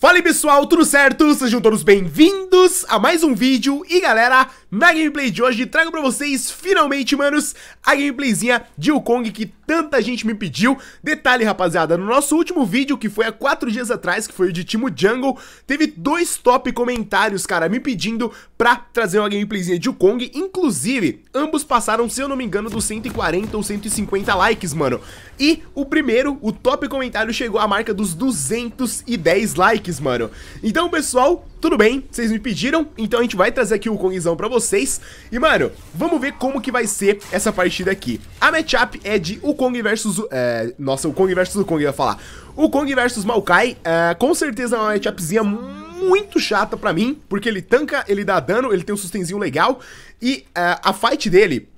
Fala pessoal, tudo certo? Sejam todos bem-vindos a mais um vídeo e galera, na gameplay de hoje, trago pra vocês, finalmente, manos, a gameplayzinha de Wukong que tanta gente me pediu. Detalhe, rapaziada, no nosso último vídeo, que foi há 4 dias atrás, que foi o de Timo Jungle, teve dois top comentários, cara, me pedindo pra trazer uma gameplayzinha de Wukong. Inclusive, ambos passaram, se eu não me engano, dos 140 ou 150 likes, mano. E o primeiro, o top comentário, chegou à marca dos 210 likes, mano. Então, pessoal, tudo bem, vocês me pediram, então a gente vai trazer aqui o Wukongzão pra vocês vocês. E, mano, vamos ver como que vai ser essa partida aqui. A matchup é de o Kong versus... É, nossa, o Kong versus o Kong, ia falar. O Kong versus Maokai, é, com certeza é uma matchupzinha muito chata pra mim, porque ele tanca, ele dá dano, ele tem um sustenzinho legal, e é, a fight dele...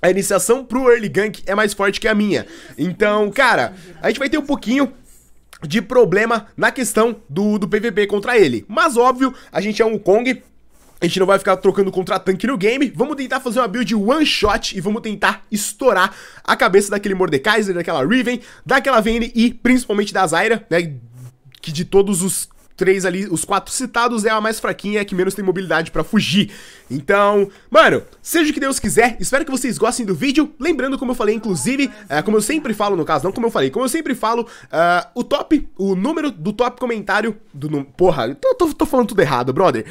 A iniciação pro early gank é mais forte que a minha. Então, cara, a gente vai ter um pouquinho de problema na questão do, do PVP contra ele. Mas óbvio, a gente é um Kong, a gente não vai ficar trocando contra-tanque no game. Vamos tentar fazer uma build one-shot e vamos tentar estourar a cabeça daquele Mordekaiser, daquela Riven, daquela Vayne e principalmente da Zyra, né? Que de todos os três ali, os quatro citados, é a mais fraquinha, a que menos tem mobilidade pra fugir. Então, mano, seja o que Deus quiser, espero que vocês gostem do vídeo. Lembrando, como eu falei, inclusive, é, como eu sempre falo, no caso, não como eu falei, como eu sempre falo, uh, o top, o número do top comentário do... Porra, tô, tô, tô falando tudo errado, brother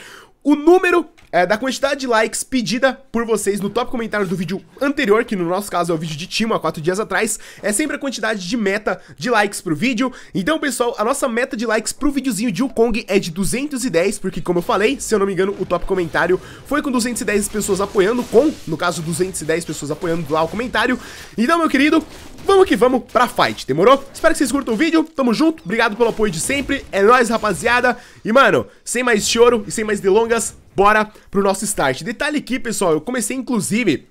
o número é, da quantidade de likes pedida por vocês no top comentário do vídeo anterior, que no nosso caso é o vídeo de Timo, há 4 dias atrás, é sempre a quantidade de meta de likes pro vídeo. Então, pessoal, a nossa meta de likes pro videozinho de Kong é de 210, porque como eu falei, se eu não me engano, o top comentário foi com 210 pessoas apoiando, com, no caso, 210 pessoas apoiando lá o comentário. Então, meu querido, vamos que vamos pra fight, demorou? Espero que vocês curtam o vídeo, tamo junto, obrigado pelo apoio de sempre, é nóis, rapaziada. E, mano, sem mais choro e sem mais delongas, bora pro nosso start. Detalhe aqui, pessoal, eu comecei, inclusive,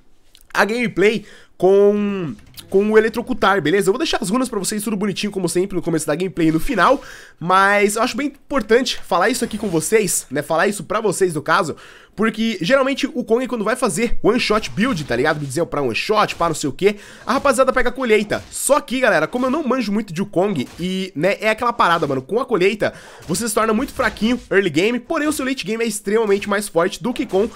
a gameplay com com o eletrocutar, beleza? Eu vou deixar as runas pra vocês tudo bonitinho, como sempre, no começo da gameplay e no final, mas eu acho bem importante falar isso aqui com vocês, né? Falar isso pra vocês, no caso, porque geralmente o Kong, quando vai fazer one-shot build, tá ligado? Me dizer pra one-shot, pra não sei o que, a rapaziada pega a colheita. Só que, galera, como eu não manjo muito de Kong e, né, é aquela parada, mano, com a colheita, você se torna muito fraquinho early game, porém o seu late game é extremamente mais forte do que com uh,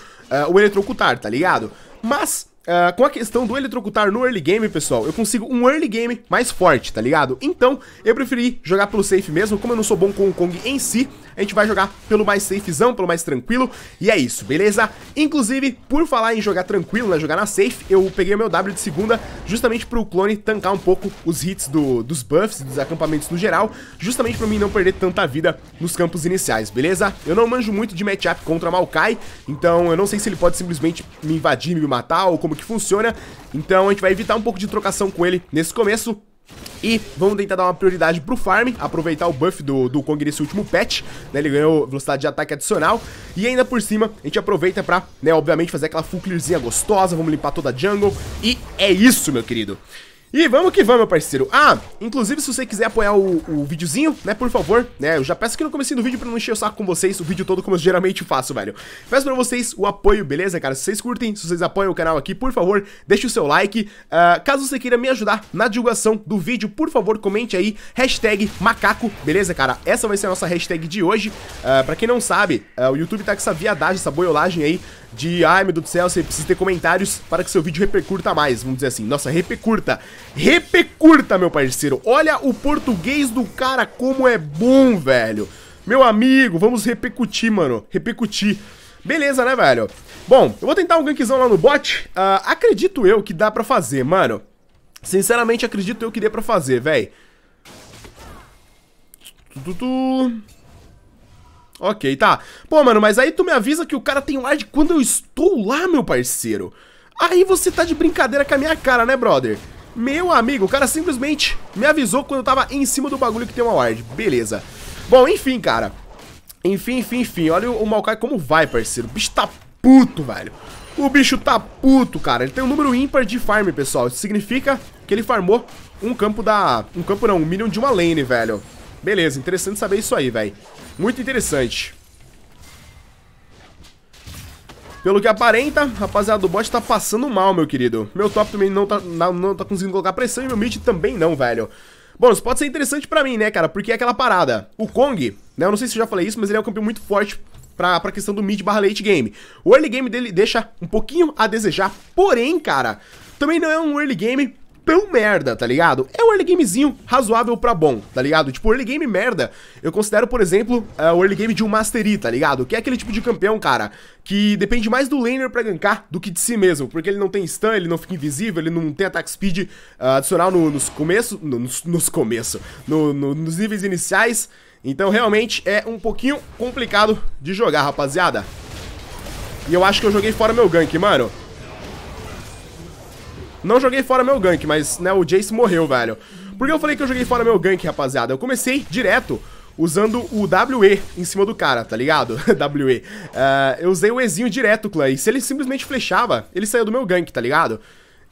o eletrocutar, tá ligado? Mas Uh, com a questão do eletrocutar no early game, pessoal, eu consigo um early game mais forte, tá ligado? Então, eu preferi jogar pelo safe mesmo, como eu não sou bom com o Kong em si, a gente vai jogar pelo mais safezão, pelo mais tranquilo, e é isso, beleza? Inclusive, por falar em jogar tranquilo, né, jogar na safe, eu peguei meu W de segunda justamente pro clone tancar um pouco os hits do, dos buffs, dos acampamentos no geral, justamente pra mim não perder tanta vida nos campos iniciais, beleza? Eu não manjo muito de matchup contra Maokai, então eu não sei se ele pode simplesmente me invadir, me matar ou como como que funciona. Então a gente vai evitar um pouco de trocação com ele nesse começo. E vamos tentar dar uma prioridade pro farm, aproveitar o buff do, do Kong nesse último patch, né, ele ganhou velocidade de ataque adicional, e ainda por cima, a gente aproveita pra, né, obviamente fazer aquela full clearzinha gostosa, vamos limpar toda a jungle, e é isso, meu querido. E vamos que vamos, meu parceiro. Ah, inclusive, se você quiser apoiar o, o videozinho, né, por favor, né, eu já peço aqui no começo do vídeo pra não encher o saco com vocês, o vídeo todo como eu geralmente faço, velho. Peço pra vocês o apoio, beleza, cara? Se vocês curtem, se vocês apoiam o canal aqui, por favor, deixe o seu like. Uh, caso você queira me ajudar na divulgação do vídeo, por favor, comente aí, hashtag macaco, beleza, cara? Essa vai ser a nossa hashtag de hoje. Uh, pra quem não sabe, uh, o YouTube tá com essa viadagem, essa boiolagem aí, de ai meu Deus do céu, você precisa ter comentários para que seu vídeo repercuta mais, vamos dizer assim. Nossa, repercurta, repercurta, meu parceiro. Olha o português do cara como é bom, velho. Meu amigo, vamos repercutir, mano, repercutir. Beleza, né, velho? Bom, eu vou tentar um gankzão lá no bot. Uh, acredito eu que dá pra fazer, mano. Sinceramente, acredito eu que dê pra fazer, velho. Tututu... Ok, tá. Pô, mano, mas aí tu me avisa que o cara tem ward quando eu estou lá, meu parceiro. Aí você tá de brincadeira com a minha cara, né, brother? Meu amigo, o cara simplesmente me avisou quando eu tava em cima do bagulho que tem uma ward. Beleza. Bom, enfim, cara. Enfim, enfim, enfim. Olha o Maokai como vai, parceiro. O bicho tá puto, velho. O bicho tá puto, cara. Ele tem um número ímpar de farm, pessoal. Isso significa que ele farmou um campo da... Um campo não, um minion de uma lane, velho. Beleza, interessante saber isso aí, velho. Muito interessante. Pelo que aparenta, rapaziada, o bot tá passando mal, meu querido. Meu top também não tá, não, não tá conseguindo colocar pressão e meu mid também não, velho. Bom, isso pode ser interessante pra mim, né, cara? Porque é aquela parada. O Kong, né, eu não sei se eu já falei isso, mas ele é um campeão muito forte pra, pra questão do mid barra late game. O early game dele deixa um pouquinho a desejar, porém, cara, também não é um early game tão merda, tá ligado? É um early gamezinho razoável pra bom, tá ligado? Tipo, early game merda, eu considero, por exemplo, uh, o early game de um Mastery, tá ligado? Que é aquele tipo de campeão, cara, que depende mais do laner pra gankar do que de si mesmo, porque ele não tem stun, ele não fica invisível, ele não tem attack speed uh, adicional no, nos começos, no, nos, nos começos, no, no, nos níveis iniciais, então realmente é um pouquinho complicado de jogar, rapaziada. E eu acho que eu joguei fora meu gank, mano. Não joguei fora meu gank, mas, né, o Jace morreu, velho. Por que eu falei que eu joguei fora meu gank, rapaziada? Eu comecei direto usando o WE em cima do cara, tá ligado? WE. Uh, eh, eu usei o Ezinho direto, clã, e se ele simplesmente flechava, ele saiu do meu gank, tá ligado?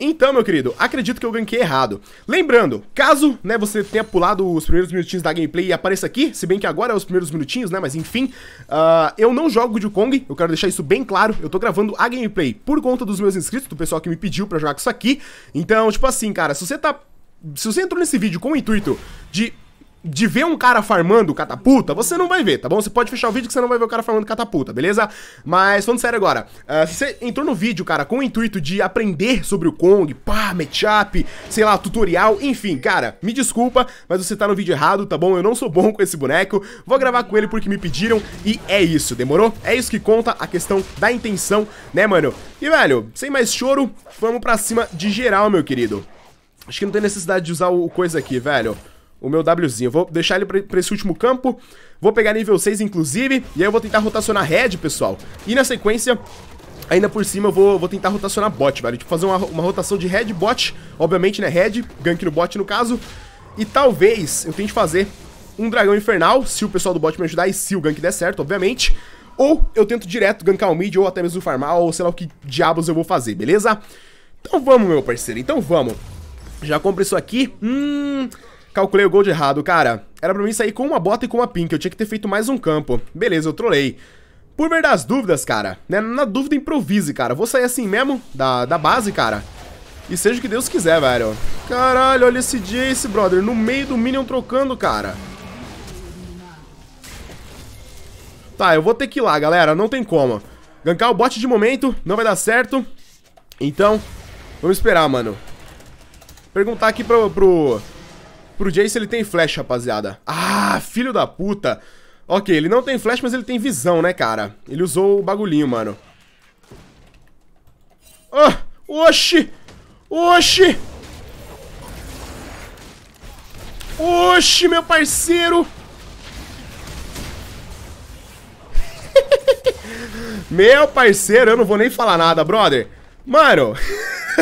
Então, meu querido, acredito que eu ganquei errado. Lembrando, caso né, você tenha pulado os primeiros minutinhos da gameplay e apareça aqui, se bem que agora é os primeiros minutinhos, né, mas enfim, uh, eu não jogo de Kong, eu quero deixar isso bem claro, eu tô gravando a gameplay por conta dos meus inscritos, do pessoal que me pediu pra jogar com isso aqui. Então, tipo assim, cara, se você tá... Se você entrou nesse vídeo com o intuito de de ver um cara farmando catapulta, você não vai ver, tá bom? Você pode fechar o vídeo que você não vai ver o cara farmando catapulta, beleza? Mas falando sério agora, uh, se você entrou no vídeo, cara, com o intuito de aprender sobre o Kong, pá, matchup, sei lá, tutorial, enfim, cara, me desculpa, mas você tá no vídeo errado, tá bom? Eu não sou bom com esse boneco, vou gravar com ele porque me pediram e é isso, demorou? É isso que conta a questão da intenção, né, mano? E, velho, sem mais choro, vamos pra cima de geral, meu querido. Acho que não tem necessidade de usar o coisa aqui, velho o meu Wzinho. Eu vou deixar ele pra, pra, esse último campo. Vou pegar nível 6, inclusive. E aí eu vou tentar rotacionar Red, pessoal. E na sequência... Ainda por cima eu vou, vou tentar rotacionar bot, velho Tipo, fazer uma, uma rotação de head bot Obviamente, né, head, gank no bot no caso E talvez eu tente fazer um dragão infernal Se o pessoal do bot me ajudar e se o gank der certo, obviamente Ou eu tento direto gankar o mid ou até mesmo farmar Ou sei lá o que diabos eu vou fazer, beleza? Então vamos, meu parceiro, então vamos Já compra isso aqui Hum... Calculei o gold errado, cara. Era pra mim sair com uma bota e com uma pink, eu tinha que ter feito mais um campo. Beleza, eu trolei. Por ver das dúvidas, cara, né? Na dúvida, improvise, cara. Vou sair assim mesmo, da, da base, cara. E seja o que Deus quiser, velho. Caralho, olha esse Jace, brother. No meio do Minion trocando, cara. Tá, eu vou ter que ir lá, galera. Não tem como. Gankar o bot de momento. Não vai dar certo. Então, vamos esperar, mano. Perguntar aqui pro... pro Pro Jace ele tem flash, rapaziada. Ah, filho da puta. Ok, ele não tem flash, mas ele tem visão, né, cara? Ele usou o bagulhinho, mano. Ah, oxi! Oxi! Oxi, meu parceiro! meu parceiro, eu não vou nem falar nada, brother. Mano...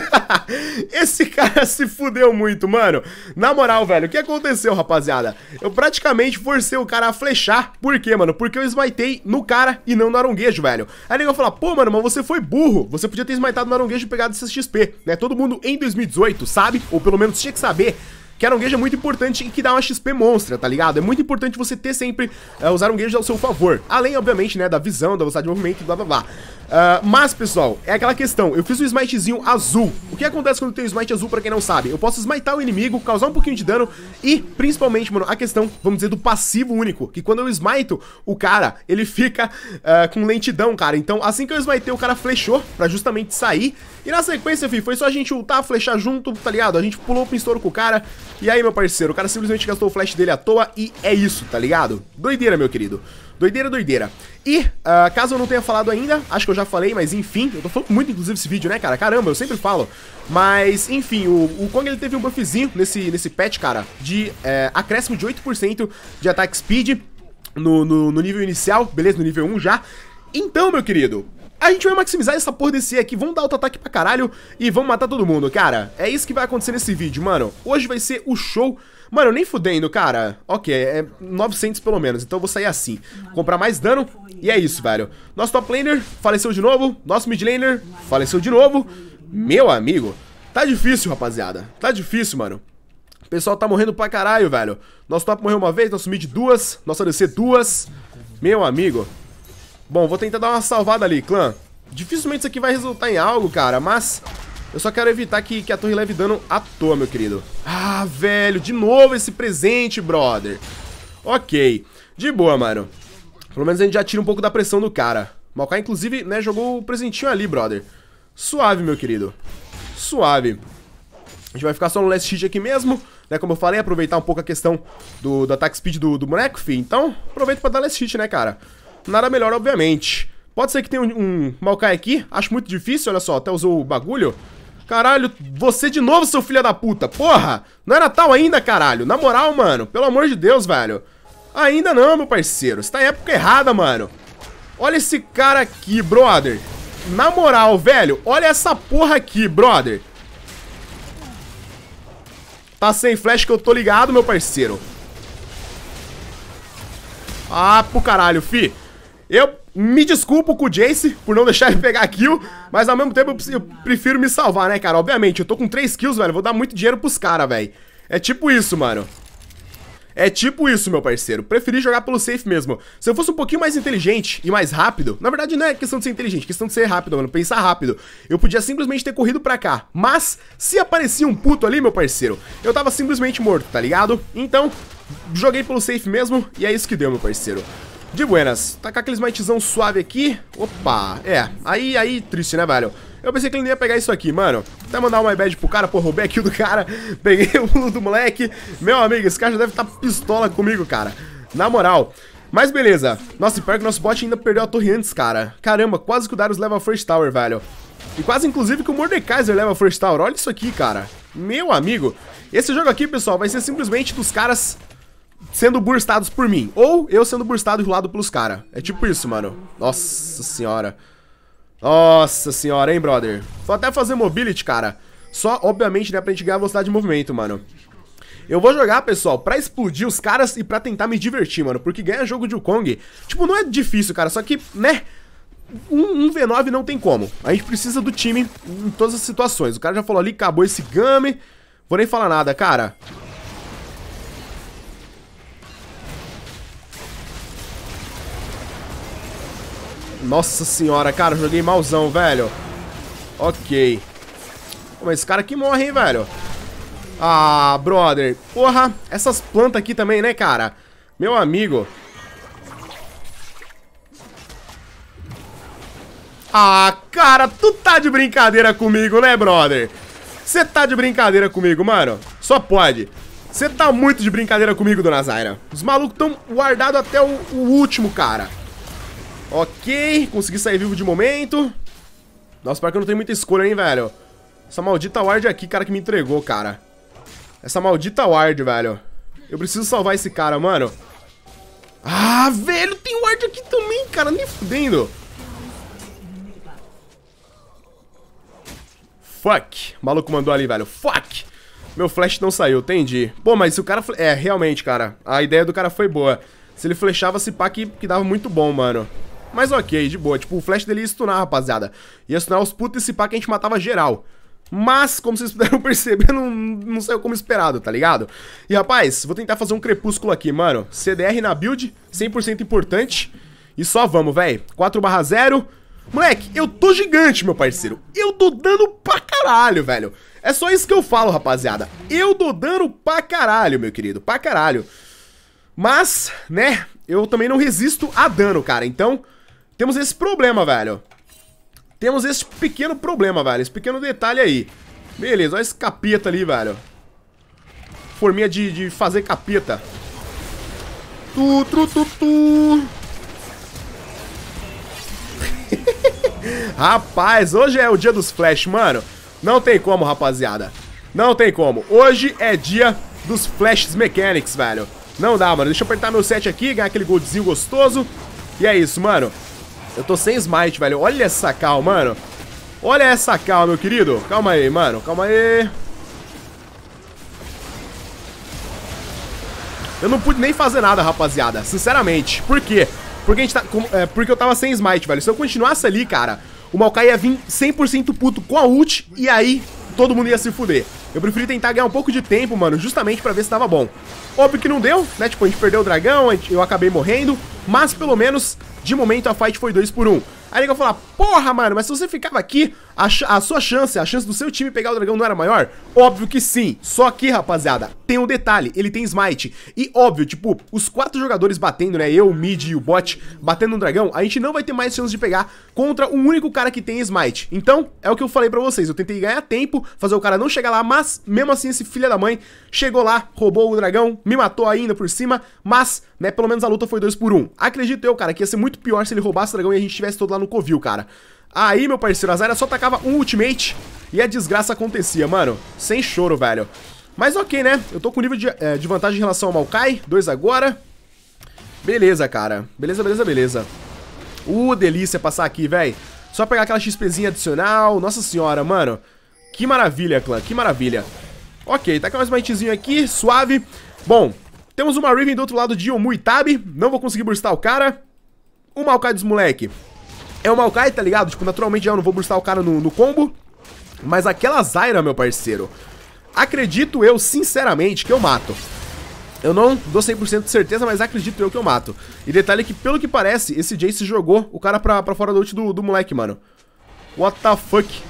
Esse cara se fudeu muito, mano. Na moral, velho, o que aconteceu, rapaziada? Eu praticamente forcei o cara a flechar. Por quê, mano? Porque eu smitei no cara e não no aronguejo, velho. Aí ele vai falar, pô, mano, mas você foi burro. Você podia ter esmaitado no aronguejo e pegado esse XP, né? Todo mundo em 2018 sabe, ou pelo menos tinha que saber que Aronguejo é muito importante e que dá uma XP monstra, tá ligado? É muito importante você ter sempre uh, eh, os Aronguejos ao seu favor. Além, obviamente, né, da visão, da velocidade de movimento, blá blá blá. Uh, mas, pessoal, é aquela questão. Eu fiz o um smitezinho azul. O que acontece quando tem um smite azul, pra quem não sabe? Eu posso smitar o inimigo, causar um pouquinho de dano e, principalmente, mano, a questão, vamos dizer, do passivo único. Que quando eu smito, o cara, ele fica uh, com lentidão, cara. Então, assim que eu smitei, o cara flechou pra justamente sair. E na sequência, fi, foi só a gente ultar, flechar junto, tá ligado? A gente pulou pro estouro com o cara, e aí, meu parceiro, o cara simplesmente gastou o flash dele à toa e é isso, tá ligado? Doideira, meu querido. Doideira, doideira. E, uh, caso eu não tenha falado ainda, acho que eu já falei, mas enfim, eu tô falando muito, inclusive, esse vídeo, né, cara? Caramba, eu sempre falo. Mas, enfim, o, o Kong, ele teve um buffzinho nesse, nesse patch, cara, de é, acréscimo de 8% de ataque speed no, no, no nível inicial, beleza? No nível 1 já. Então, meu querido, a gente vai maximizar essa porra desse aqui, vamos dar auto-ataque pra caralho e vamos matar todo mundo, cara. É isso que vai acontecer nesse vídeo, mano. Hoje vai ser o show... Mano, nem fudendo, cara. Ok, é 900 pelo menos, então eu vou sair assim. Comprar mais dano e é isso, velho. Nosso top laner faleceu de novo, nosso mid laner faleceu de novo. Meu amigo, tá difícil, rapaziada. Tá difícil, mano. O pessoal tá morrendo pra caralho, velho. Nosso top morreu uma vez, nosso mid duas, nosso ADC duas. Meu amigo, Bom, vou tentar dar uma salvada ali, clã. Dificilmente isso aqui vai resultar em algo, cara, mas... Eu só quero evitar que, que a torre leve dano à toa, meu querido. Ah, velho, de novo esse presente, brother. Ok, de boa, mano. Pelo menos a gente já tira um pouco da pressão do cara. O inclusive, né, jogou o presentinho ali, brother. Suave, meu querido. Suave. A gente vai ficar só no last hit aqui mesmo, né? Como eu falei, aproveitar um pouco a questão do, do ataque speed do, do boneco, fi. Então, aproveita pra dar last hit, né, cara? nada melhor, obviamente. Pode ser que tenha um, um Maokai aqui, acho muito difícil, olha só, até usou o bagulho. Caralho, você de novo, seu filho da puta, porra! Não é Natal ainda, caralho, na moral, mano, pelo amor de Deus, velho. Ainda não, meu parceiro, você tá em época errada, mano. Olha esse cara aqui, brother. Na moral, velho, olha essa porra aqui, brother. Tá sem flash que eu tô ligado, meu parceiro. Ah, pro caralho, fi. Eu me desculpo com o Jace por não deixar ele pegar kill, mas ao mesmo tempo eu prefiro me salvar, né, cara? Obviamente, eu tô com 3 kills, velho, vou dar muito dinheiro pros caras, velho. É tipo isso, mano. É tipo isso, meu parceiro. Preferi jogar pelo safe mesmo. Se eu fosse um pouquinho mais inteligente e mais rápido, na verdade não é questão de ser inteligente, é questão de ser rápido, mano, pensar rápido. Eu podia simplesmente ter corrido pra cá, mas se aparecia um puto ali, meu parceiro, eu tava simplesmente morto, tá ligado? Então, joguei pelo safe mesmo e é isso que deu, meu parceiro. De buenas. Tacar tá aquele smitezão suave aqui. Opa, é. Aí, aí, triste, né, velho? Eu pensei que ele não ia pegar isso aqui, mano. Até mandar uma iPad pro cara, pô, roubei a kill do cara. Peguei o do moleque. Meu amigo, esse cara já deve estar tá pistola comigo, cara. Na moral. Mas beleza. Nossa, e pior que nosso bot ainda perdeu a torre antes, cara. Caramba, quase que o Darius leva a First Tower, velho. E quase, inclusive, que o Mordekaiser leva a First Tower. Olha isso aqui, cara. Meu amigo. Esse jogo aqui, pessoal, vai ser simplesmente dos caras sendo burstados por mim. Ou eu sendo burstado e rolado pelos caras. É tipo isso, mano. Nossa senhora. Nossa senhora, hein, brother. Vou até fazer mobility, cara. Só, obviamente, né, pra gente ganhar velocidade de movimento, mano. Eu vou jogar, pessoal, pra explodir os caras e pra tentar me divertir, mano. Porque ganhar jogo de Wukong, tipo, não é difícil, cara. Só que, né, um, um, V9 não tem como. A gente precisa do time em todas as situações. O cara já falou ali, acabou esse game. Vou nem falar nada, cara. Nossa senhora, cara, joguei malzão, velho. Ok. Pô, mas esse cara aqui morre, hein, velho. Ah, brother. Porra, essas plantas aqui também, né, cara? Meu amigo. Ah, cara, tu tá de brincadeira comigo, né, brother? Você tá de brincadeira comigo, mano? Só pode. Você tá muito de brincadeira comigo, dona Zaira. Os malucos tão guardados até o, o último, cara. Ok, consegui sair vivo de momento. Nossa, pior que eu não tenho muita escolha, hein, velho. Essa maldita ward aqui, cara, que me entregou, cara. Essa maldita ward, velho. Eu preciso salvar esse cara, mano. Ah, velho, tem ward aqui também, cara. Nem fudendo. Fuck. O maluco mandou ali, velho. Fuck. Meu flash não saiu, entendi. Pô, mas se o cara... É, realmente, cara. A ideia do cara foi boa. Se ele flechava, esse pá que, que dava muito bom, mano. Mas ok, de boa. Tipo, o flash dele ia stunar, rapaziada. Ia stunar os putos e se pá que a gente matava geral. Mas, como vocês puderam perceber, não, não saiu como esperado, tá ligado? E, rapaz, vou tentar fazer um crepúsculo aqui, mano. CDR na build, 100% importante. E só vamos, velho. 4 barra 0. Moleque, eu tô gigante, meu parceiro. Eu tô dando pra caralho, velho. É só isso que eu falo, rapaziada. Eu tô dando pra caralho, meu querido. Pra caralho. Mas, né, eu também não resisto a dano, cara. Então, temos esse problema, velho. Temos esse pequeno problema, velho. Esse pequeno detalhe aí. Beleza, olha esse capeta ali, velho. Forminha de, de fazer capeta. Tu, tru, tu, tu. Rapaz, hoje é o dia dos Flash, mano. Não tem como, rapaziada. Não tem como. Hoje é dia dos Flash Mechanics, velho. Não dá, mano. Deixa eu apertar meu set aqui, ganhar aquele goldzinho gostoso. E é isso, mano. Eu tô sem smite, velho. Olha essa cal, mano. Olha essa cal, meu querido. Calma aí, mano. Calma aí. Eu não pude nem fazer nada, rapaziada. Sinceramente. Por quê? Porque, a gente tá, é, porque eu tava sem smite, velho. Se eu continuasse ali, cara, o Maokai ia vir 100% puto com a ult e aí todo mundo ia se fuder. Eu preferi tentar ganhar um pouco de tempo, mano, justamente pra ver se tava bom. Óbvio que não deu, né? Tipo, a gente perdeu o dragão, eu acabei morrendo, mas pelo menos de momento, a fight foi 2 por 1 um. Aí ele vai falar, porra, mano, mas se você ficava aqui, a, a, sua chance, a chance do seu time pegar o dragão não era maior? Óbvio que sim. Só que, rapaziada, tem um detalhe, ele tem smite. E óbvio, tipo, os quatro jogadores batendo, né, eu, o mid e o bot, batendo no dragão, a gente não vai ter mais chance de pegar contra um único cara que tem smite. Então, é o que eu falei pra vocês, eu tentei ganhar tempo, fazer o cara não chegar lá, mas mesmo assim esse filho da mãe chegou lá, roubou o dragão, me matou ainda por cima, mas, né, pelo menos a luta foi dois por um. Acredito eu, cara, que ia ser muito pior se ele roubasse o dragão e a gente estivesse todo lá no covil, cara. Aí, meu parceiro, a Zarya só tacava um ultimate e a desgraça acontecia, mano. Sem choro, velho. Mas ok, né? Eu tô com nível de, é, de vantagem em relação ao Maokai. Dois agora. Beleza, cara. Beleza, beleza, beleza. Uh, delícia passar aqui, velho. Só pegar aquela XPzinha adicional. Nossa senhora, mano. Que maravilha, clã. Que maravilha. Ok, tá com mais um aqui. Suave. Bom, temos uma Riven do outro lado de Yomu Não vou conseguir burstar o cara. O Maokai dos moleque é o Maokai, tá ligado? Tipo, naturalmente eu não vou burstar o cara no, no combo. Mas aquela Zaira, meu parceiro, acredito eu, sinceramente, que eu mato. Eu não dou 100% de certeza, mas acredito eu que eu mato. E detalhe que, pelo que parece, esse Jace jogou o cara pra, pra fora do ult do, do moleque, mano. What the fuck?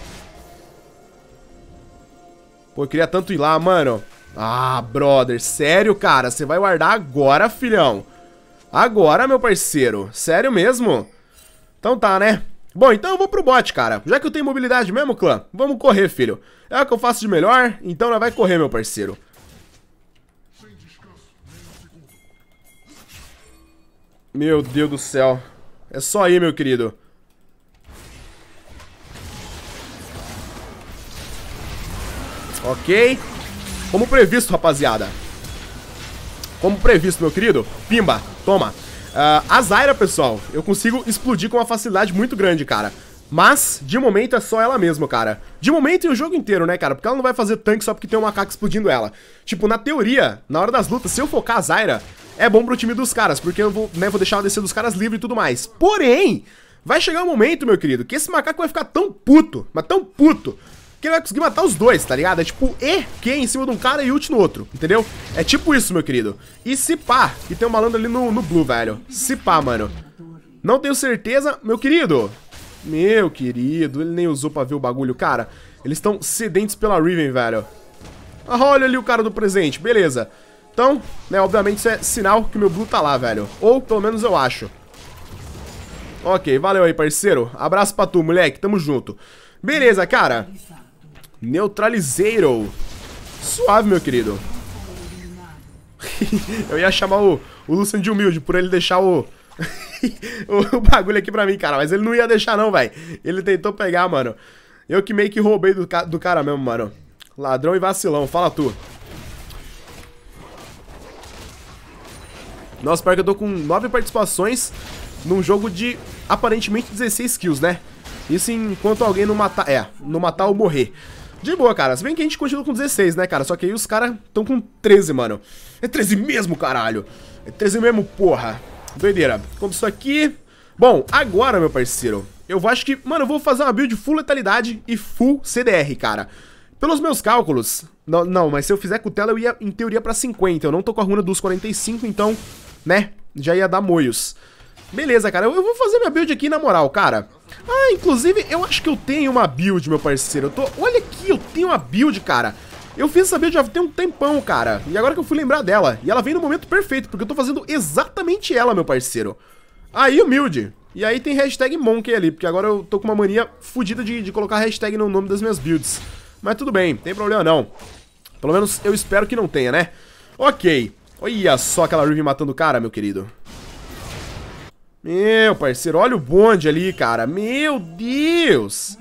Pô, eu queria tanto ir lá, mano. Ah, brother, sério, cara? Você vai guardar agora, filhão? Agora, meu parceiro? Sério mesmo? Então tá, né? Bom, então eu vou pro bot, cara. Já que eu tenho mobilidade mesmo, clã, vamos correr, filho. É o que eu faço de melhor, então nós vai correr, meu parceiro. Meu Deus do céu. É só aí, meu querido. Ok. Como previsto, rapaziada. Como previsto, meu querido. Pimba, toma. Uh, a Zyra, pessoal, eu consigo explodir com uma facilidade muito grande, cara. Mas, de momento, é só ela mesma, cara. De momento e o jogo inteiro, né, cara? Porque ela não vai fazer tanque só porque tem um macaco explodindo ela. Tipo, na teoria, na hora das lutas, se eu focar a Zyra, é bom pro time dos caras, porque eu vou, né, vou deixar ela descer dos caras livre e tudo mais. Porém, vai chegar um momento, meu querido, que esse macaco vai ficar tão puto, mas tão puto, que ele vai conseguir matar os dois, tá ligado? É tipo E, Q em cima de um cara e ult no outro, entendeu? É tipo isso, meu querido. E se pá, e tem um malandro ali no, no blue, velho. Se pá, mano. Não tenho certeza, meu querido. Meu querido, ele nem usou pra ver o bagulho, cara. Eles estão sedentes pela Riven, velho. Ah, olha ali o cara do presente, beleza. Então, né, obviamente isso é sinal que meu Blue tá lá, velho. Ou pelo menos eu acho. Ok, valeu aí, parceiro. Abraço pra tu, moleque. Tamo junto. Beleza, cara. Neutralizeiro. Suave, meu querido. eu ia chamar o, o Lucian de humilde por ele deixar o... o bagulho aqui pra mim, cara. Mas ele não ia deixar, não, velho. Ele tentou pegar, mano. Eu que meio que roubei do, do cara mesmo, mano. Ladrão e vacilão, fala tu. Nossa, pior que eu tô com 9 participações num jogo de aparentemente 16 kills, né? Isso enquanto alguém não matar. É, não matar ou morrer. De boa, cara. Se bem que a gente continua com 16, né, cara? Só que aí os caras estão com 13, mano. É 13 mesmo, caralho. É 13 mesmo, porra. Doideira. Como isso aqui... Bom, agora, meu parceiro, eu acho que... Mano, eu vou fazer uma build full letalidade e full CDR, cara. Pelos meus cálculos... Não, não mas se eu fizer cutela, eu ia, em teoria, pra 50. Eu não tô com a runa dos 45, então... Né? Já ia dar moios. Beleza, cara. Eu, eu vou fazer minha build aqui na moral, cara. Ah, inclusive, eu acho que eu tenho uma build, meu parceiro. Eu tô... Olha aqui, eu tenho uma build, cara. Eu fiz essa build já tem um tempão, cara. E agora que eu fui lembrar dela. E ela vem no momento perfeito, porque eu tô fazendo exatamente ela, meu parceiro. Aí, humilde. E aí tem hashtag Monkey ali, porque agora eu tô com uma mania fodida de, de colocar hashtag no nome das minhas builds. Mas tudo bem, tem problema não. Pelo menos eu espero que não tenha, né? Ok. Olha só aquela Riven matando o cara, meu querido. Meu parceiro, olha o bonde ali, cara. Meu Deus!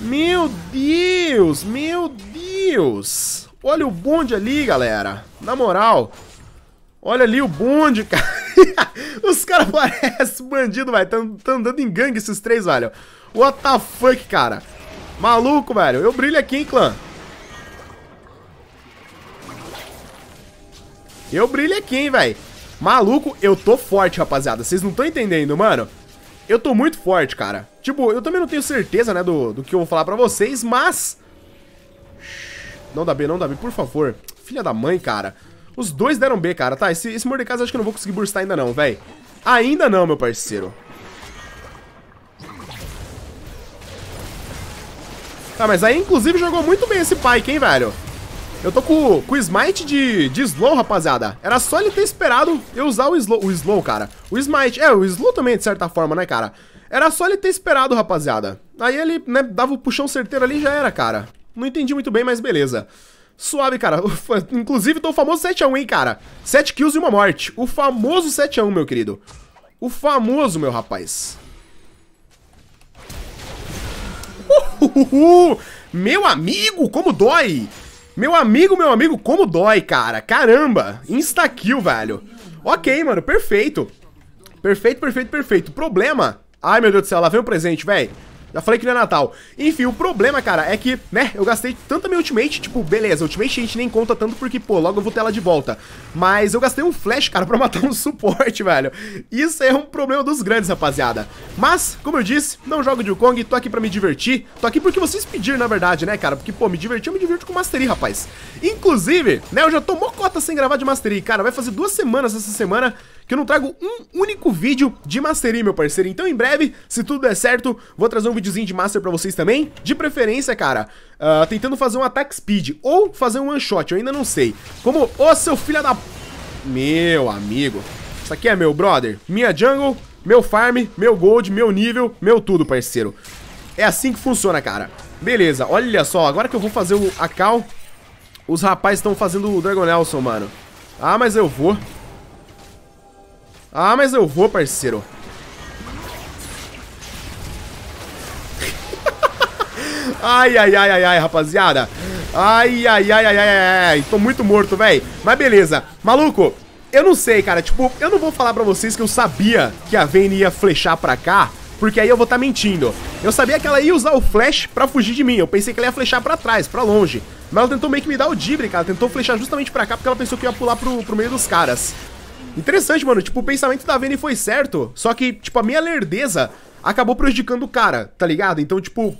Meu Deus! Meu Deus! Olha o bonde ali, galera. Na moral. Olha ali o bonde, cara. Os caras parecem bandido, velho. Tão andando em gangue esses três, velho. What the fuck, cara? Maluco, velho. Eu brilho aqui, hein, clã. Eu brilho aqui, hein, velho. Maluco, eu tô forte, rapaziada. Vocês não estão entendendo, mano. Eu tô muito forte, cara. Tipo, eu também não tenho certeza, né, do, do que eu vou falar pra vocês, mas... Não dá B, não dá B, por favor. Filha da mãe, cara. Os dois deram B, cara. Tá, esse, esse Mordekaiser acho que eu não vou conseguir burstar ainda não, velho. Ainda não, meu parceiro. Tá, mas aí, inclusive, jogou muito bem esse Pyke, hein, velho. Eu tô com, com smite de, de slow, rapaziada. Era só ele ter esperado eu usar o slow, o slow, cara. O smite, é, o slow também, de certa forma, né, cara? Era só ele ter esperado, rapaziada. Aí ele, né, dava o puxão certeiro ali e já era, cara. Não entendi muito bem, mas beleza. Suave, cara. Ufa, inclusive, tô o famoso 7x1, hein, cara. 7 kills e uma morte. O famoso 7x1, meu querido. O famoso, meu rapaz. Uhuhuhu. Meu amigo, como dói! Meu amigo, meu amigo, como dói, cara. Caramba, insta-kill, velho. Ok, mano, perfeito. Perfeito, perfeito, perfeito. Problema... Ai, meu Deus do céu, lá vem o presente, velho. Já falei que não é Natal. Enfim, o problema, cara, é que, né, eu gastei tanta minha ultimate, tipo, beleza, ultimate a gente nem conta tanto porque, pô, logo eu vou ter ela de volta. Mas eu gastei um flash, cara, pra matar um suporte, velho. Isso é um problema dos grandes, rapaziada. Mas, como eu disse, não jogo de Wukong, tô aqui pra me divertir. Tô aqui porque vocês pediram, na verdade, né, cara? Porque, pô, me divertir, eu me divirto com Mastery, rapaz. Inclusive, né, eu já tomou cota sem gravar de Mastery, cara. Vai fazer duas semanas essa semana que eu não trago um único vídeo de mastery, meu parceiro. Então, em breve, se tudo der certo, vou trazer um videozinho de master pra vocês também. De preferência, cara, uh, tentando fazer um ataque speed ou fazer um one shot, eu ainda não sei. Como, ô oh, seu filho da... Meu amigo, isso aqui é meu, brother. Minha jungle, meu farm, meu gold, meu nível, meu tudo, parceiro. É assim que funciona, cara. Beleza, olha só, agora que eu vou fazer o, a cal, os rapazes estão fazendo o Dragon Nelson, mano. Ah, mas eu vou. Ah, mas eu vou, parceiro. ai, ai, ai, ai, ai, rapaziada. Ai, ai, ai, ai, ai, ai, ai. Tô muito morto, velho. Mas beleza. Maluco, eu não sei, cara. Tipo, eu não vou falar pra vocês que eu sabia que a Vayne ia flechar pra cá, porque aí eu vou estar tá mentindo. Eu sabia que ela ia usar o flash pra fugir de mim. Eu pensei que ela ia flechar pra trás, pra longe. Mas ela tentou meio que me dar o dibre, cara. Ela tentou flechar justamente pra cá porque ela pensou que ia pular pro, pro meio dos caras. Interessante, mano. Tipo, o pensamento da Vayne foi certo, só que, tipo, a minha lerdeza acabou prejudicando o cara, tá ligado? Então, tipo,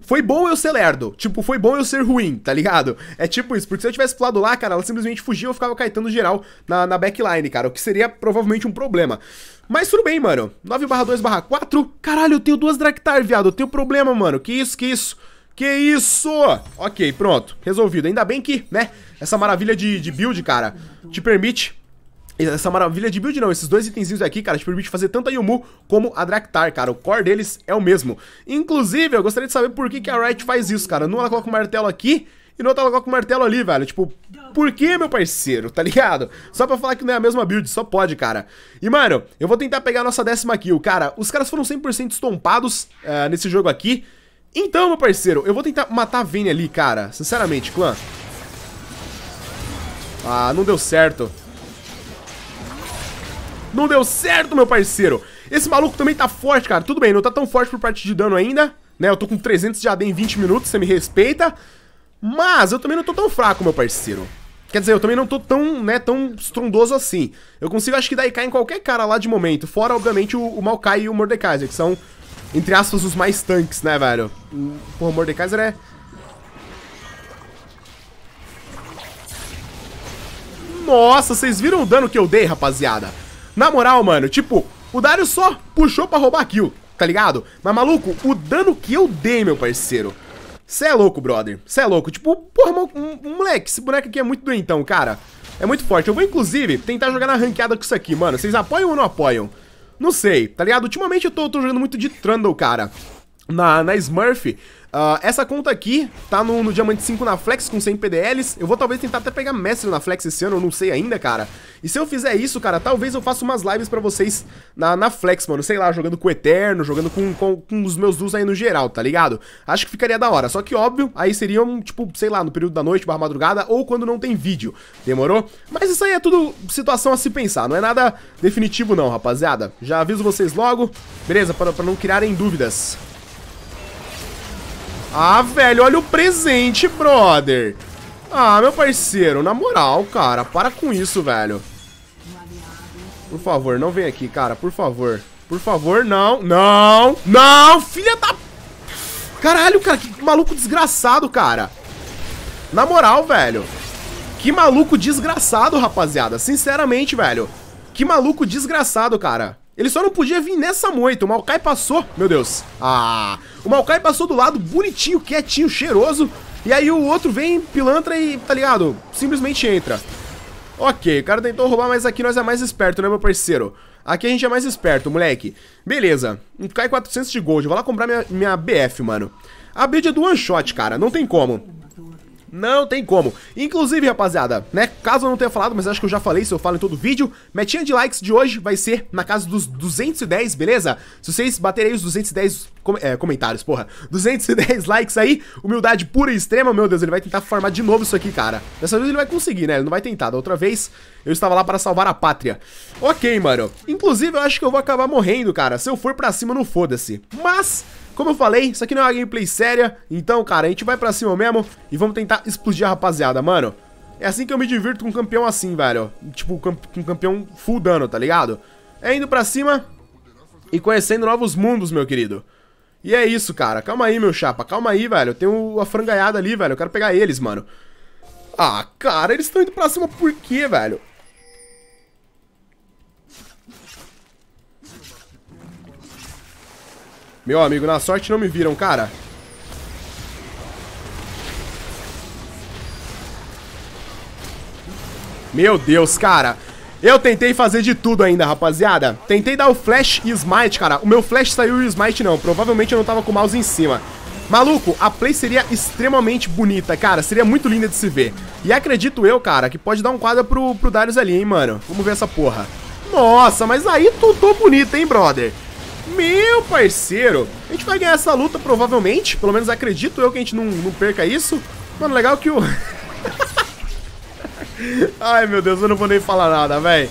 foi bom eu ser lerdo. Tipo, foi bom eu ser ruim, tá ligado? É tipo isso, porque se eu tivesse pulado lá, cara, ela simplesmente fugia e eu ficava caetando geral na, na backline, cara, o que seria provavelmente um problema. Mas tudo bem, mano. 9 barra 2 barra 4. Caralho, eu tenho duas Draktar, viado. Eu tenho problema, mano. Que isso, que isso. Que isso! Ok, pronto. Resolvido. Ainda bem que, né, essa maravilha de, de build, cara, te permite essa maravilha de build não. Esses dois itenzinhos aqui, cara, te permite fazer tanto a Yumu como a Draktar, cara. O core deles é o mesmo. Inclusive, eu gostaria de saber por que, que a Riot faz isso, cara. numa ela coloca o martelo aqui e no outro ela coloca o martelo ali, velho. Tipo, por que, meu parceiro? Tá ligado? Só pra falar que não é a mesma build, só pode, cara. E, mano, eu vou tentar pegar a nossa décima kill. Cara, os caras foram 100% estompados uh, nesse jogo aqui. Então, meu parceiro, eu vou tentar matar a Vayne ali, cara. Sinceramente, clã. Ah, não deu certo. Não deu certo, meu parceiro. Esse maluco também tá forte, cara. Tudo bem, não tá tão forte por parte de dano ainda, né? Eu tô com 300 de AD em 20 minutos, você me respeita. Mas eu também não tô tão fraco, meu parceiro. Quer dizer, eu também não tô tão, né, tão estrondoso assim. Eu consigo, acho que, dar IK em qualquer cara lá de momento. Fora, obviamente, o, o Maokai e o Mordekaiser, que são, entre aspas, os mais tanques, né, velho? Porra, o Mordekaiser é... Nossa, vocês viram o dano que eu dei, rapaziada? Na moral, mano, tipo, o Dario só puxou pra roubar kill, tá ligado? Mas, maluco, o dano que eu dei, meu parceiro... Cê é louco, brother. Cê é louco. Tipo, porra, moleque, esse boneco aqui é muito doentão, cara. É muito forte. Eu vou, inclusive, tentar jogar na ranqueada com isso aqui, mano. Vocês apoiam ou não apoiam? Não sei, tá ligado? Ultimamente eu tô, tô jogando muito de Trundle, cara. Na, na Smurf, Uh, essa conta aqui tá no, no, Diamante 5 na Flex com 100 PDLs. Eu vou talvez tentar até pegar Mestre na Flex esse ano, eu não sei ainda, cara. E se eu fizer isso, cara, talvez eu faça umas lives pra vocês na, na Flex, mano. Sei lá, jogando com o Eterno, jogando com, com, com os meus duos aí no geral, tá ligado? Acho que ficaria da hora. Só que, óbvio, aí seria um, tipo, sei lá, no período da noite, barra madrugada, ou quando não tem vídeo. Demorou? Mas isso aí é tudo situação a se pensar. Não é nada definitivo não, rapaziada. Já aviso vocês logo. Beleza? Pra, pra não criarem dúvidas. Ah, velho, olha o presente, brother. Ah, meu parceiro, na moral, cara, para com isso, velho. Por favor, não vem aqui, cara, por favor. Por favor, não, não, não, filha da... Caralho, cara, que maluco desgraçado, cara. Na moral, velho. Que maluco desgraçado, rapaziada. Sinceramente, velho. Que maluco desgraçado, cara. Ele só não podia vir nessa moita. O Maokai passou. Meu Deus. Ah. O Maokai passou do lado, bonitinho, quietinho, cheiroso. E aí o outro vem, pilantra e, tá ligado? Simplesmente entra. Ok, o cara tentou roubar, mas aqui nós é mais esperto, né, meu parceiro? Aqui a gente é mais esperto, moleque. Beleza. Cai 400 de gold. Eu vou lá comprar minha, minha BF, mano. A build é do one shot, cara. Não tem como. Não tem como. Inclusive, rapaziada, né? Caso eu não tenha falado, mas acho que eu já falei, se eu falo em todo vídeo, metinha de likes de hoje vai ser na casa dos 210, beleza? Se vocês baterem aí os 210 com é, comentários, porra, 210 likes aí, humildade pura e extrema, meu Deus, ele vai tentar farmar de novo isso aqui, cara. Dessa vez ele vai conseguir, né? Ele não vai tentar. Da outra vez, eu estava lá para salvar a pátria. Ok, mano. Inclusive, eu acho que eu vou acabar morrendo, cara, se eu for pra cima não foda-se. Mas... Como eu falei, isso aqui não é uma gameplay séria, então, cara, a gente vai pra cima mesmo e vamos tentar explodir a rapaziada, mano. É assim que eu me divirto com um campeão assim, velho. Tipo, com um campeão full dano, tá ligado? É indo pra cima e conhecendo novos mundos, meu querido. E é isso, cara. Calma aí, meu chapa. Calma aí, velho. Eu tenho a frangaiada ali, velho. Eu quero pegar eles, mano. Ah, cara, eles estão indo pra cima por quê, velho? Meu amigo, na sorte não me viram, cara. Meu Deus, cara. Eu tentei fazer de tudo ainda, rapaziada. Tentei dar o flash e smite, cara. O meu flash saiu e o smite não. Provavelmente eu não tava com o mouse em cima. Maluco, a play seria extremamente bonita, cara. Seria muito linda de se ver. E acredito eu, cara, que pode dar um quadro pro, pro Darius ali, hein, mano. Vamos ver essa porra. Nossa, mas aí tudo bonito, hein, brother. Meu parceiro, a gente vai ganhar essa luta provavelmente, pelo menos acredito eu que a gente não, não perca isso. Mano, legal que o... Ai, meu Deus, eu não vou nem falar nada, velho.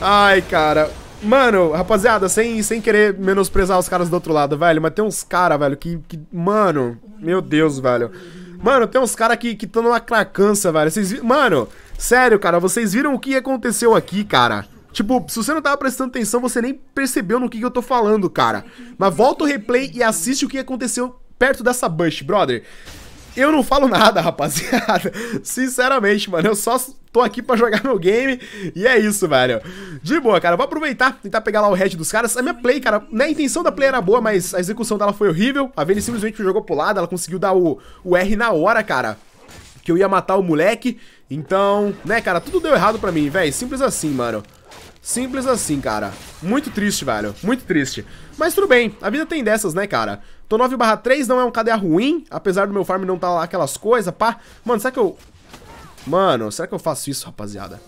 Ai, cara. Mano, rapaziada, sem, sem querer menosprezar os caras do outro lado, velho, mas tem uns caras, velho, que, que... Mano, meu Deus, velho. Mano, tem uns caras que estão que numa cracança, velho. Vocês... Mano, sério, cara, vocês viram o que aconteceu aqui, cara? Tipo, se você não tava prestando atenção, você nem percebeu no que, que eu tô falando, cara. Mas volta o replay e assiste o que aconteceu perto dessa bush, brother. Eu não falo nada, rapaziada. Sinceramente, mano, eu só tô aqui pra jogar meu game e é isso, velho. De boa, cara, vou aproveitar, tentar pegar lá o head dos caras. A minha play, cara, né, a intenção da play era boa, mas a execução dela foi horrível. A Vayne simplesmente jogou pro lado, ela conseguiu dar o, o R na hora, cara que eu ia matar o moleque. Então, né, cara, tudo deu errado pra mim, velho. Simples assim, mano. Simples assim, cara. Muito triste, velho. Muito triste. Mas tudo bem, a vida tem dessas, né, cara? Tô 9 barra 3, não é um KDA ruim, apesar do meu farm não tá lá aquelas coisas, pá. Mano, será que eu... Mano, será que eu faço isso, rapaziada?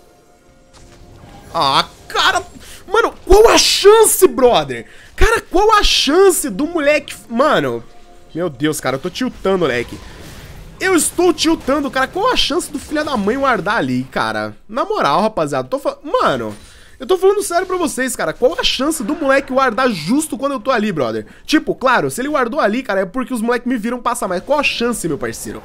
Ah, cara... Mano, qual a chance, brother? Cara, qual a chance do moleque... Mano... Meu Deus, cara, eu tô tiltando, moleque. Eu estou tiltando, cara. Qual a chance do filho da mãe guardar ali, cara? Na moral, rapaziada, tô falando... Mano... Eu tô falando sério pra vocês, cara. Qual a chance do moleque guardar justo quando eu tô ali, brother? Tipo, claro, se ele guardou ali, cara, é porque os moleques me viram passar. Mas qual a chance, meu parceiro?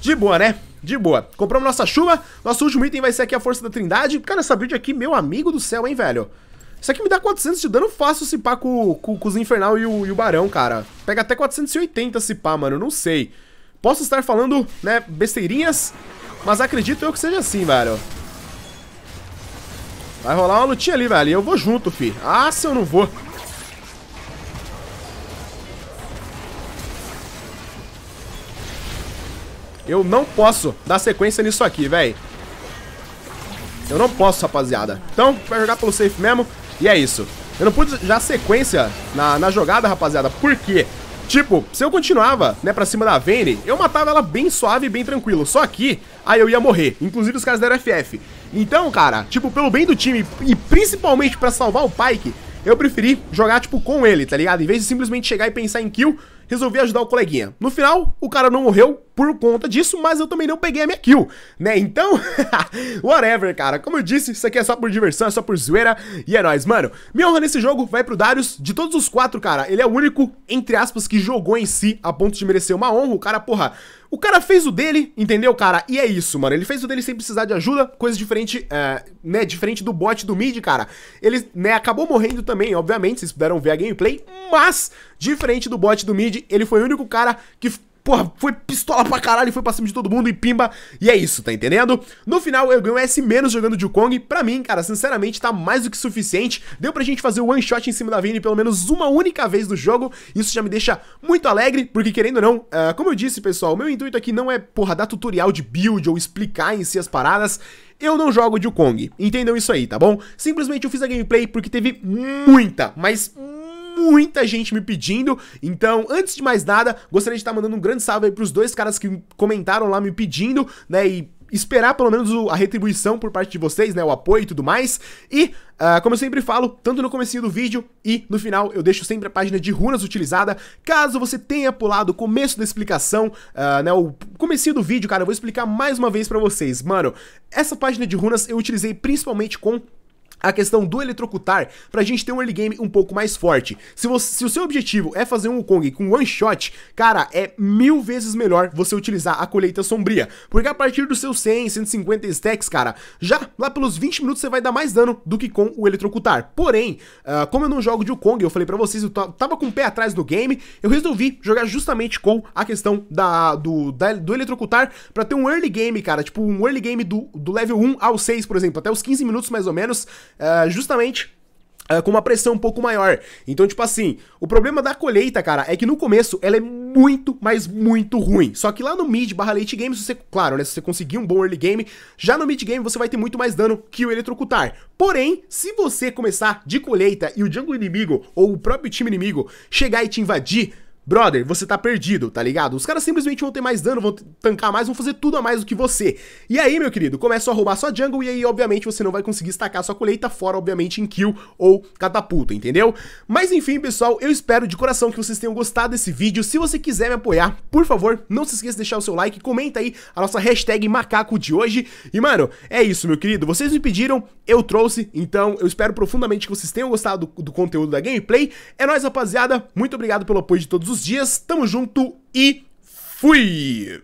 De boa, né? De boa. Compramos nossa chuva. Nosso último item vai ser aqui a Força da Trindade. Cara, essa build aqui, meu amigo do céu, hein, velho? Isso aqui me dá 400 de dano fácil se pá com, com, com os Infernal e o, e o Barão, cara. Pega até 480 se pá, mano. Não sei. Posso estar falando, né, besteirinhas, mas acredito eu que seja assim, velho. Vai rolar uma lutinha ali, velho. E eu vou junto, fi. Ah, se eu não vou. Eu não posso dar sequência nisso aqui, velho. Eu não posso, rapaziada. Então, vai jogar pelo safe mesmo. E é isso. Eu não pude dar sequência na, na jogada, rapaziada. Por quê? Tipo, se eu continuava, né, pra cima da Vayne, eu matava ela bem suave e bem tranquilo. Só que, aí eu ia morrer. Inclusive, os caras deram FF. Então, cara, tipo, pelo bem do time e principalmente para salvar o Pike, eu preferi jogar, tipo, com ele, tá ligado? Em vez de simplesmente chegar e pensar em kill, resolvi ajudar o coleguinha. No final, o cara não morreu, por conta disso, mas eu também não peguei a minha kill, né? Então, whatever, cara. Como eu disse, isso aqui é só por diversão, é só por zoeira e é nóis, mano. Minha honra nesse jogo vai pro Darius. De todos os quatro, cara, ele é o único, entre aspas, que jogou em si a ponto de merecer uma honra. O cara, porra, o cara fez o dele, entendeu, cara? E é isso, mano. Ele fez o dele sem precisar de ajuda, coisa diferente, é, né? Diferente do bot do mid, cara. Ele, né, acabou morrendo também, obviamente, vocês puderam ver a gameplay, mas, diferente do bot do mid, ele foi o único cara que porra, foi pistola pra caralho, foi pra cima de todo mundo e pimba. E é isso, tá entendendo? No final, eu ganho S- jogando Kong. Pra mim, cara, sinceramente, tá mais do que suficiente. Deu pra gente fazer o one shot em cima da Vini pelo menos uma única vez do jogo. Isso já me deixa muito alegre, porque querendo ou não, uh, como eu disse, pessoal, meu intuito aqui não é, porra, dar tutorial de build ou explicar em si as paradas. Eu não jogo Kong. entendam isso aí, tá bom? Simplesmente eu fiz a gameplay porque teve muita, mas muita muita gente me pedindo. Então, antes de mais nada, gostaria de estar mandando um grande salve aí pros dois caras que comentaram lá me pedindo, né? E esperar pelo menos a retribuição por parte de vocês, né, o apoio e tudo mais. E, uh, como eu sempre falo, tanto no comecinho do vídeo e no final, eu deixo sempre a página de runas utilizada, caso você tenha pulado o começo da explicação, uh, né, o comecinho do vídeo, cara, eu vou explicar mais uma vez para vocês. Mano, essa página de runas eu utilizei principalmente com a questão do eletrocutar pra gente ter um early game um pouco mais forte. Se, você, se o seu objetivo é fazer um kong com one shot, cara, é mil vezes melhor você utilizar a colheita sombria, porque a partir dos seus 100, 150 stacks, cara, já lá pelos 20 minutos você vai dar mais dano do que com o eletrocutar. Porém, uh, como eu não jogo de kong eu falei pra vocês, eu tava com o pé atrás do game, eu resolvi jogar justamente com a questão da, do, da, do eletrocutar pra ter um early game, cara, tipo um early game do, do level 1 ao 6, por exemplo, até os 15 minutos mais ou menos, é, justamente Uh, com uma pressão um pouco maior. Então, tipo assim, o problema da colheita, cara, é que no começo ela é muito, mas muito ruim. Só que lá no mid barra late game, se você, claro, né, se você conseguir um bom early game, já no mid game você vai ter muito mais dano que o eletrocutar. Porém, se você começar de colheita e o jungle inimigo ou o próprio time inimigo chegar e te invadir, Brother, você tá perdido, tá ligado? Os caras simplesmente vão ter mais dano, vão tancar mais, vão fazer tudo a mais do que você. E aí, meu querido, começa a roubar sua jungle e aí, obviamente, você não vai conseguir estacar sua colheita, fora, obviamente, em kill ou catapulta, entendeu? Mas enfim, pessoal, eu espero de coração que vocês tenham gostado desse vídeo. Se você quiser me apoiar, por favor, não se esqueça de deixar o seu like, comenta aí a nossa hashtag macaco de hoje. E, mano, é isso, meu querido. Vocês me pediram, eu trouxe, então eu espero profundamente que vocês tenham gostado do, do conteúdo da gameplay. É nóis, rapaziada. Muito obrigado pelo apoio de todos os os dias. Tamo junto e fui!